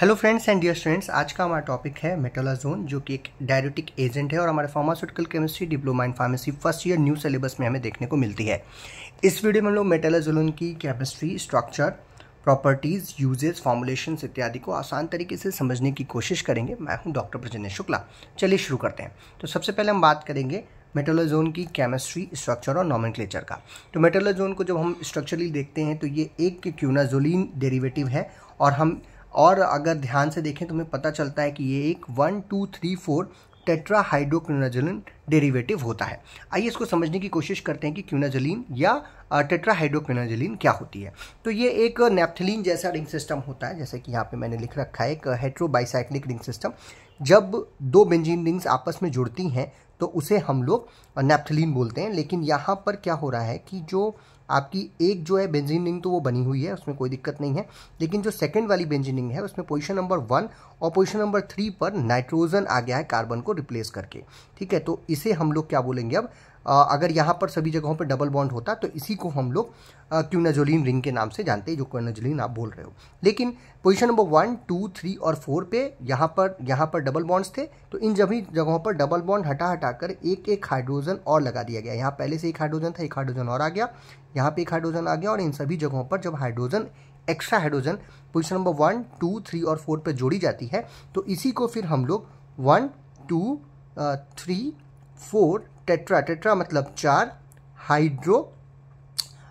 hello friends and dear students आज का हमारा टॉपिक है मेटोलाजोन जो कि एक डायरेटिक एजेंट है और हमारे pharmaceutical chemistry diploma in pharmacy first year new syllabus में हमें देखने को मिलती है इस वीडियो में हम लोग मेटोलाजोन की chemistry structure properties uses formulation इत्यादि को आसान तरीके से समझने की कोशिश करेंगे मैं हूँ डॉक्टर प्रजनेश शुक्ला चलिए शुरू करते हैं तो सबसे पहले हम बात करेंगे मेटोलाजोन की केमिस्ट्री स्ट्रक्चर और नॉमिक्लेचर का तो मेटोलाजोन को जब हम स्ट्रक्चरली देखते हैं तो ये एक क्यूनाजोलिन डेरीवेटिव है और हम और अगर ध्यान से देखें तो हमें पता चलता है कि ये एक one two three four tetrahydroquinazoline derivative होता है आइए इसको समझने की कोशिश करते हैं कि क्यूनाजलिन या टेट्राहाइड्रोक्विनाजलिन क्या होती है तो ये एक नेप्थलीन जैसा रिंग सिस्टम होता है जैसे कि यहाँ पे मैंने लिख रखा है एक हेट्रोबाइसाइक्लिक रिंग सिस्टम जब दो बेंजीन रिंग्स आपस में जुड़ती हैं तो उसे हम लोग नेप्थलीन बोलते हैं लेकिन यहाँ पर क्या हो रहा है कि जो आपकी एक जो है बेंजीन रिंग तो वो बनी हुई है उसमें कोई दिक्कत नहीं है लेकिन जो सेकेंड वाली बेंजीन रिंग है उसमें पोजिशन नंबर वन और पोजिशन नंबर थ्री पर नाइट्रोजन आ गया है कार्बन को रिप्लेस करके ठीक है तो इसे हम लोग क्या बोलेंगे अब अगर यहाँ पर सभी जगहों पर डबल बॉन्ड होता तो इसी को हम लोग क्यूनाजोलिन रिंग के नाम से जानते हैं जो क्यूनाजोलिन आप बोल रहे हो लेकिन position number one two three और फोर पे यहाँ पर यहाँ पर डबल बॉन्ड्स थे तो इन सभी जगहों पर डबल बॉन्ड हटा हटा कर एक एक हाइड्रोजन और लगा दिया गया यहाँ पहले से एक हाइड्रोजन था एक हाइड्रोजन और आ गया यहाँ पर एक हाइड्रोजन आ गया और इन सभी जगहों पर जब hydrogen extra hydrogen position number one two three और फोर पर जोड़ी जाती है तो इसी को फिर हम लोग one two three four tetra tetra मतलब चार हाइड्रो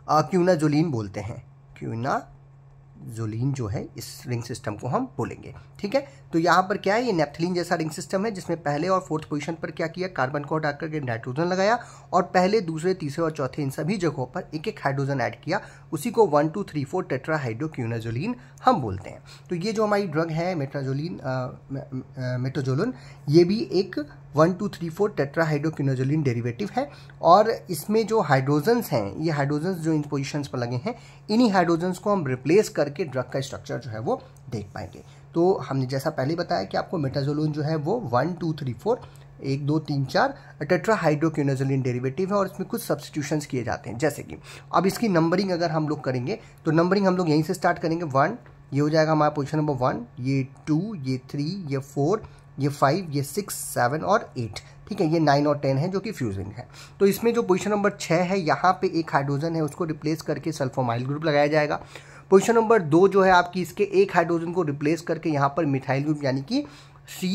क्यूनाजोलिन बोलते हैं क्यूनाजोलिन जो है इस रिंग सिस्टम को हम बोलेंगे ठीक है तो यहाँ पर क्या है ये नेप्थलीन जैसा रिंग सिस्टम है जिसमें पहले और फोर्थ पोजीशन पर क्या किया कार्बन को हटा करके नाइट्रोजन लगाया और पहले दूसरे तीसरे और चौथे इन सभी जगहों पर एक एक हाइड्रोजन ऐड किया उसी को one two three four tetra hydroquinazoline हम बोलते हैं तो ये जो हमारी ड्रग है मेट्राजोलिन मेट्रोजोलिन ये भी एक one two three four tetrahydroquinazoline derivative है और इसमें जो हाइड्रोजन्स हैं ये हाइड्रोजन्स जो इन पोजिशंस पर लगे हैं इन्हीं हाइड्रोजन्स को हम रिप्लेस करके ड्रग का स्ट्रक्चर जो है वो देख पाएंगे तो हमने जैसा पहले बताया कि आपको मेटाजोलोन जो है वो वन टू थ्री फोर एक दो तीन चार टेट्राहाइड्रोक्यूनोजोलिन डेरिवेटिव है और इसमें कुछ सब्सटीट्यूशंस किए जाते हैं जैसे कि अब इसकी नंबरिंग अगर हम लोग करेंगे तो नंबरिंग हम लोग यहीं से स्टार्ट करेंगे वन ये हो जाएगा हमारा पोजिशन नंबर वन ये टू ये थ्री ये फोर ये फाइव ये सिक्स सेवन और एट ठीक है ये नाइन और टेन है जो कि फ्यूजिंग है तो इसमें जो पोजिशन नंबर छः है यहाँ पे एक हाइड्रोजन है उसको रिप्लेस करके सल्फोमाइल ग्रुप लगाया जाएगा पोजिशन नंबर दो जो है आपकी इसके एक हाइड्रोजन को रिप्लेस करके यहाँ पर मिथाइल ग्रुप यानी कि सी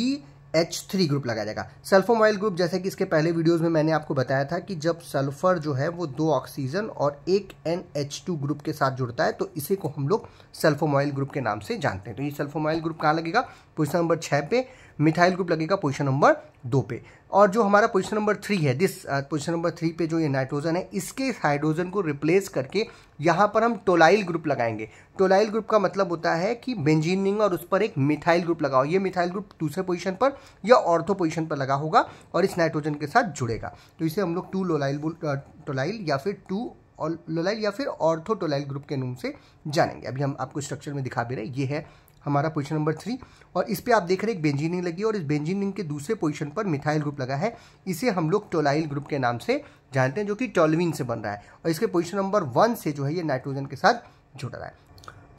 एच थ्री ग्रुप लगाया जाएगा सल्फोमाइल ग्रुप जैसे कि इसके पहले वीडियोस में मैंने आपको बताया था कि जब सल्फर जो है वो दो ऑक्सीजन और एक एन एच टू ग्रुप के साथ जुड़ता है तो इसी को हम लोग सल्फोमाइल ग्रुप के नाम से जानते हैं तो ये सल्फोमाइल ग्रुप कहाँ लगेगा क्वेश्चन नंबर छः पे मिथाइल ग्रुप लगेगा पोजिशन नंबर दो पे और जो हमारा पोजिशन नंबर थ्री है दिस पोजिशन नंबर थ्री पे जो ये नाइट्रोजन है इसके हाइड्रोजन को रिप्लेस करके यहाँ पर हम टोलाइल ग्रुप लगाएंगे टोलाइल ग्रुप का मतलब होता है कि बेंजीनिंग और उस पर एक मिथाइल ग्रुप लगाओ ये मिथाइल ग्रुप दूसरे पोजिशन पर या ऑर्थो पोजिशन पर लगा होगा और इस नाइट्रोजन के साथ जुड़ेगा तो इसे हम लोग टू लोलाइल टोलाइल या फिर टू लोलाइल या फिर ऑर्थो टोलाइल ग्रुप के नाम से जानेंगे अभी हम आपको स्ट्रक्चर में दिखा भी रहे ये है हमारा पोजिशन नंबर थ्री और इस पर आप देख रहे हैं बेंजीनिंग लगी और इस बेंजीनिंग के दूसरे पोजिशन पर मिथाइल ग्रुप लगा है इसे हम लोग टोलाइल ग्रुप के नाम से जानते हैं जो कि टोलविन से बन रहा है और इसके पोजिशन नंबर वन से जो है ये नाइट्रोजन के साथ जुड़ रहा है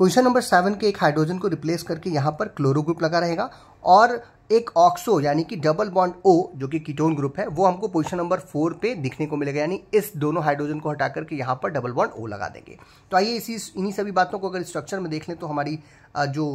पोजीशन नंबर सेवन के एक हाइड्रोजन को रिप्लेस करके यहाँ पर क्लोरो ग्रुप लगा रहेगा और एक ऑक्सो यानी कि डबल बॉन्ड ओ जो कि कीटोन ग्रुप है वो हमको पोजीशन नंबर फोर पे दिखने को मिलेगा यानी इस दोनों हाइड्रोजन को हटा करके यहाँ पर डबल बॉन्ड ओ लगा देंगे तो आइए इसी इन्हीं सभी बातों को अगर स्ट्रक्चर में देख लें तो हमारी जो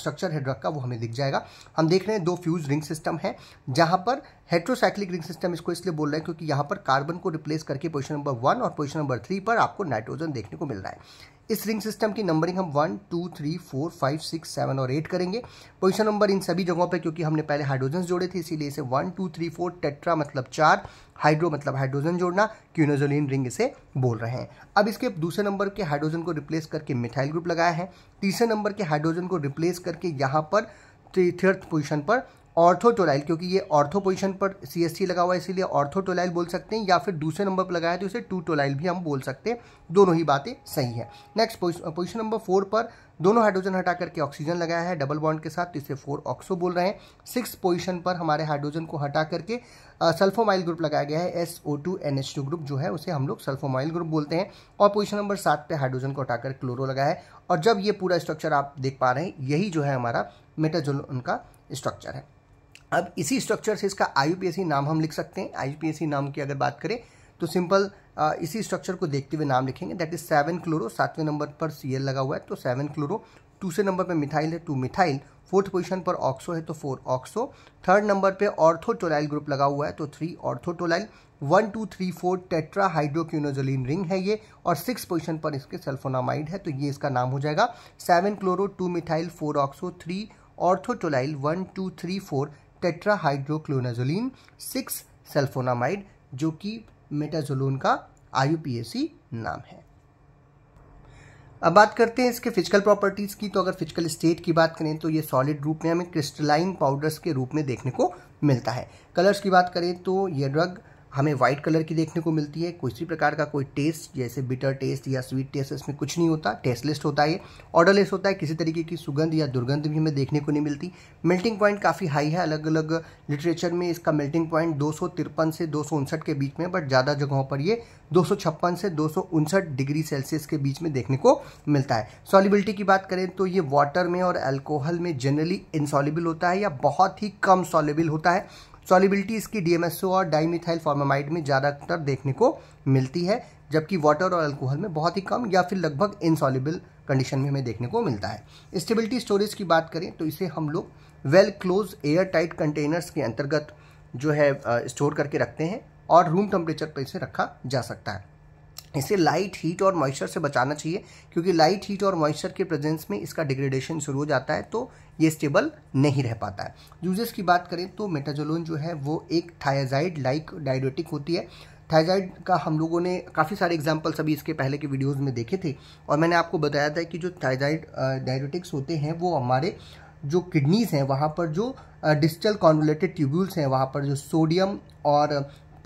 स्ट्रक्चर है ड्रग का वो हमें दिख जाएगा हम देख रहे हैं दो फ्यूज रिंग सिस्टम है जहाँ पर हेट्रोसाइक्लिक रिंग सिस्टम इसको इसलिए बोल रहे हैं क्योंकि यहाँ पर कार्बन को रिप्लेस करके पोजिशन नंबर वन और पोजिशन नंबर थ्री पर आपको नाइट्रोजन देखने को मिल रहा है इस रिंग सिस्टम की नंबरिंग हम one two three four five six seven और एट करेंगे पोजिशन नंबर इन सभी जगहों पर क्योंकि हमने पहले हाइड्रोजन जोड़े थे इसीलिए इसे one two three four tetra मतलब चार हाइड्रो मतलब हाइड्रोजन जोड़ना क्यूनोजोलिन रिंग इसे बोल रहे हैं अब इसके दूसरे नंबर के हाइड्रोजन को रिप्लेस करके मिथाइल ग्रुप लगाया है तीसरे नंबर के हाइड्रोजन को रिप्लेस करके यहाँ पर थर्थ पोजिशन पर ऑर्थोटोलाइल क्योंकि ये ऑर्थो पोजिशन पर सी एस टी लगा हुआ है इसीलिए ऑर्थोटोलाइल बोल सकते हैं या फिर दूसरे नंबर पर लगाया तो इसे टू टोलाइल भी हम बोल सकते हैं दोनों ही बातें सही है नेक्स्ट पोजिशन नंबर फोर पर दोनों हाइड्रोजन हटा करके ऑक्सीजन लगाया है डबल बॉन्ड के साथ तो इसे फोर ऑक्सो बोल रहे हैं सिक्स पोजिशन पर हमारे हाइड्रोजन को हटा करके सल्फोमाइल ग्रुप लगाया गया है S O two N H two group जो है उसे हम लोग सल्फोमाइल ग्रुप बोलते हैं और पोजिशन नंबर सात पे हाइड्रोजन को हटाकर क्लोरो लगाया है और जब ये पूरा स्ट्रक्चर आप देख पा रहे हैं यही जो है हमारा मेटाजोल उनका स्ट्रक्चर है अब इसी स्ट्रक्चर से इसका आई नाम हम लिख सकते हैं आई नाम की अगर बात करें तो सिंपल इसी स्ट्रक्चर को देखते हुए नाम लिखेंगे दैट इज सेवन क्लोरो सातवें नंबर पर सी लगा हुआ है तो सेवन क्लोरो दूसरे नंबर पर मिथाइल है टू मिथाइल फोर्थ पोजीशन पर ऑक्सो है तो फोर ऑक्सो थर्ड नंबर पे ऑर्थोटोलाइल ग्रुप लगा हुआ है तो three orthotolyl one two three four tetra hydroquinazoline ring है ये और सिक्स पोजीशन पर इसके सल्फोनामाइड है तो ये इसका नाम हो जाएगा seven chloro two methyl four oxo three orthotolyl one two three four tetrahydroquinazoline six sulfonamide जो कि मेटाजोलोन का आई नाम है अब बात करते हैं इसके फिजिकल प्रॉपर्टीज़ की तो अगर फिजिकल स्टेट की बात करें तो ये सॉलिड रूप में हमें क्रिस्टलाइन पाउडर्स के रूप में देखने को मिलता है कलर्स की बात करें तो ये ड्रग हमें व्हाइट कलर की देखने को मिलती है किसी प्रकार का कोई टेस्ट जैसे बिटर टेस्ट या स्वीट टेस्ट इसमें कुछ नहीं होता टेस्टलेस होता है ऑर्डरलेस होता है किसी तरीके की सुगंध या दुर्गंध भी हमें देखने को नहीं मिलती मेल्टिंग पॉइंट काफ़ी हाई है अलग अलग लिटरेचर में इसका मेल्टिंग पॉइंट दो से दो के बीच में बट ज़्यादा जगहों पर ये दो से दो डिग्री सेल्सियस के बीच में देखने को मिलता है सॉलिबिलिटी की बात करें तो ये वाटर में और एल्कोहल में जनरली इनसॉलिबल होता है या बहुत ही कम सॉलेबल होता है सॉलिबिलिटी इसकी डीएमएसओ और डाइमिथाइल फॉर्मामाइड में ज़्यादातर देखने को मिलती है जबकि वाटर और अल्कोहल में बहुत ही कम या फिर लगभग इनसॉलिबल कंडीशन में हमें देखने को मिलता है स्टेबिलिटी स्टोरेज की बात करें तो इसे हम लोग well close air tight containers के अंतर्गत जो है स्टोर करके रखते हैं और रूम टेम्परेचर पर इसे रखा जा सकता है इसे लाइट हीट और मॉइस्चर से बचाना चाहिए क्योंकि लाइट हीट और मॉइस्चर के प्रेजेंस में इसका डिग्रेडेशन शुरू हो जाता है तो ये स्टेबल नहीं रह पाता है यूजेस की बात करें तो मेटाजोलोन जो है वो एक थायजाइड लाइक डायबिटिक होती है थायजाइड का हम लोगों ने काफ़ी सारे एग्जाम्पल्स अभी इसके पहले के वीडियोज़ में देखे थे और मैंने आपको बताया था कि जो थायराइड डायबिटिक्स होते हैं वो हमारे जो किडनीज़ हैं वहाँ पर जो डिस्टल कॉन्वलेटेड ट्यूब्यूल्स हैं वहाँ पर जो सोडियम और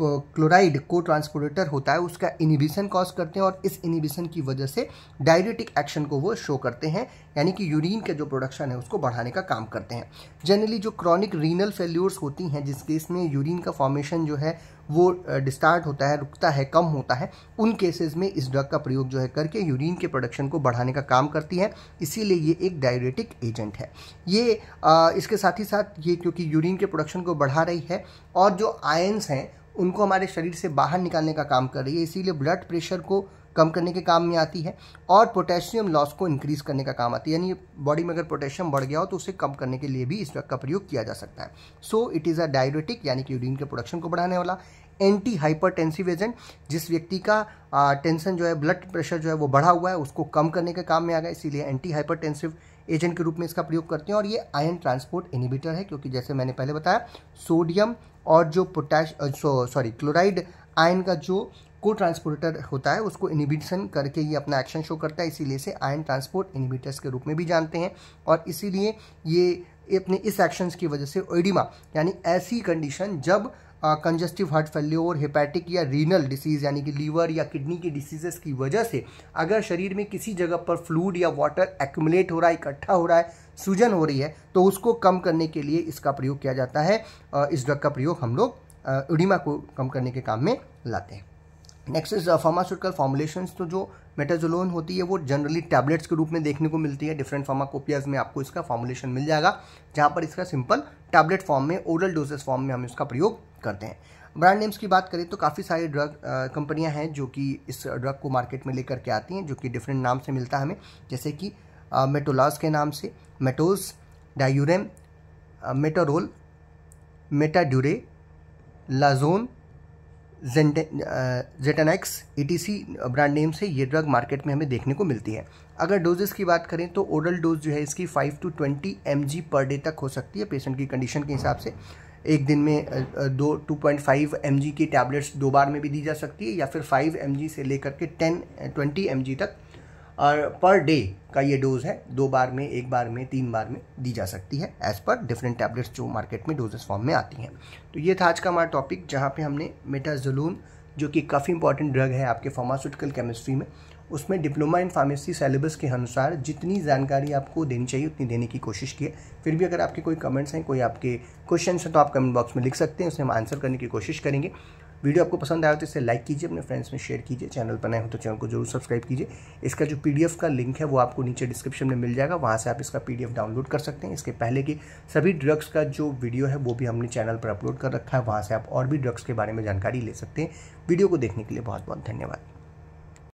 क्लोराइड को ट्रांसपोरेटर होता है उसका इनिबिशन कॉज करते हैं और इस इनिबिशन की वजह से डायरेटिक एक्शन को वो शो करते हैं यानी कि यूरिन के जो प्रोडक्शन है उसको बढ़ाने का काम करते हैं जनरली जो क्रॉनिक रीनल फेल्यूर्स होती हैं जिस केस में यूरिन का फॉर्मेशन जो है वो डिस्टार्ट होता है रुकता है कम होता है उन केसेस में इस ड्रग का प्रयोग जो है करके यूरिन के प्रोडक्शन को बढ़ाने का काम करती है इसीलिए ये एक डायरेटिक एजेंट है ये आ, इसके साथ ही साथ ये क्योंकि यूरिन के प्रोडक्शन को बढ़ा रही है और जो आयंस हैं उनको हमारे शरीर से बाहर निकालने का काम कर रही है इसीलिए ब्लड प्रेशर को कम करने के काम में आती है और पोटेशियम लॉस को इंक्रीज करने का काम आती है यानी बॉडी में अगर पोटेशियम बढ़ गया हो तो उसे कम करने के लिए भी इस ड्रग का प्रयोग किया जा सकता है so it is a diuretic यानी कि यूरिन के प्रोडक्शन को बढ़ाने वाला एंटी हाइपरटेंसिव एजेंट जिस व्यक्ति का आ, टेंशन जो है ब्लड प्रेशर जो है वो बढ़ा हुआ है उसको कम करने के काम में आ गया इसीलिए एंटी हाइपरटेंसिव एजेंट के रूप में इसका प्रयोग करते हैं और ये आयन ट्रांसपोर्ट इनिबिटर है क्योंकि जैसे मैंने पहले बताया सोडियम और जो पोटैश सॉरी क्लोराइड आयन का जो को ट्रांसपोर्टर होता है उसको इनिबिशन करके ये अपना एक्शन शो करता है इसीलिए से आयन ट्रांसपोर्ट इनिबिटर्स के रूप में भी जानते हैं और इसीलिए ये अपने इस एक्शंस की वजह से ओडिमा यानी ऐसी कंडीशन जब कंजेस्टिव हार्ट फेल्योर और हेपेटिक या रीनल डिसीज़ यानी कि लीवर या किडनी की डिसीजेस की वजह से अगर शरीर में किसी जगह पर फ्लूड या वाटर एक्यूमुलेट हो रहा है इकट्ठा हो रहा है सूजन हो रही है तो उसको कम करने के लिए इसका प्रयोग किया जाता है uh, इस ड्रग का प्रयोग हम लोग उडिमा uh, को कम करने के काम में लाते हैं नेक्स्ट इज फार्मास्यूटिकल फॉर्मुलेशन तो जो मेटाजोलोन होती है वो जनरली टैबलेट्स के रूप में देखने को मिलती है डिफरेंट फार्माकोपियाज में आपको इसका फॉर्मुलेशन मिल जाएगा जहाँ पर इसका सिंपल टैबलेट फॉर्म में ओरल डोजेस फॉर्म में हम इसका प्रयोग करते हैं ब्रांड नेम्स की बात करें तो काफ़ी सारी ड्रग कंपनियां हैं जो कि इस ड्रग को मार्केट में लेकर के आती हैं जो कि डिफरेंट नाम से मिलता है हमें जैसे कि मेटोलाज के नाम से मेटोज डायूरेम मेटारोल मेटाड्यूरे लाजोन जेटेनेक्स ईटीसी ब्रांड नेम से ये ड्रग मार्केट में हमें देखने को मिलती है अगर डोजेस की बात करें तो ओरल डोज जो है इसकी 5 टू 20 एम पर डे तक हो सकती है पेशेंट की कंडीशन के हिसाब से एक दिन में दो two point five M G की टैबलेट्स दो बार में भी दी जा सकती है या फिर फाइव एम जी से लेकर के टेन ट्वेंटी एम जी तक और पर डे का ये डोज़ है दो बार में एक बार में तीन बार में दी जा सकती है एज़ पर डिफरेंट टैबलेट्स जो मार्केट में डोजेस फॉर्म में आती हैं तो ये था आज का हमारा टॉपिक जहाँ पे हमने मेटाजोलून जो कि काफ़ी इंपॉर्टेंट ड्रग है आपके फार्मास्यूटिकल केमिस्ट्री में उसमें डिप्लोमा इन फार्मेसी सेलेबस के अनुसार जितनी जानकारी आपको देनी चाहिए उतनी देने की कोशिश की है फिर भी अगर आपके कोई कमेंट्स हैं कोई आपके क्वेश्चन हैं तो आप कमेंट बॉक्स में लिख सकते हैं उसे हम आंसर करने की कोशिश करेंगे वीडियो आपको पसंद आया तो इसे लाइक कीजिए अपने फ्रेंड्स में शेयर कीजिए चैनल पर नए हो तो चैनल को जरूर सब्सक्राइब कीजिए इसका जो पीडीएफ का लिंक है वो आपको नीचे डिस्क्रिप्शन में मिल जाएगा वहाँ से आप इसका पीडीएफ डाउनलोड कर सकते हैं इसके पहले की सभी ड्रग्स का जो वीडियो है वो भी हमने चैनल पर अपलोड कर रखा है वहाँ से आप और भी ड्रग्स के बारे में जानकारी ले सकते हैं वीडियो को देखने के लिए बहुत बहुत धन्यवाद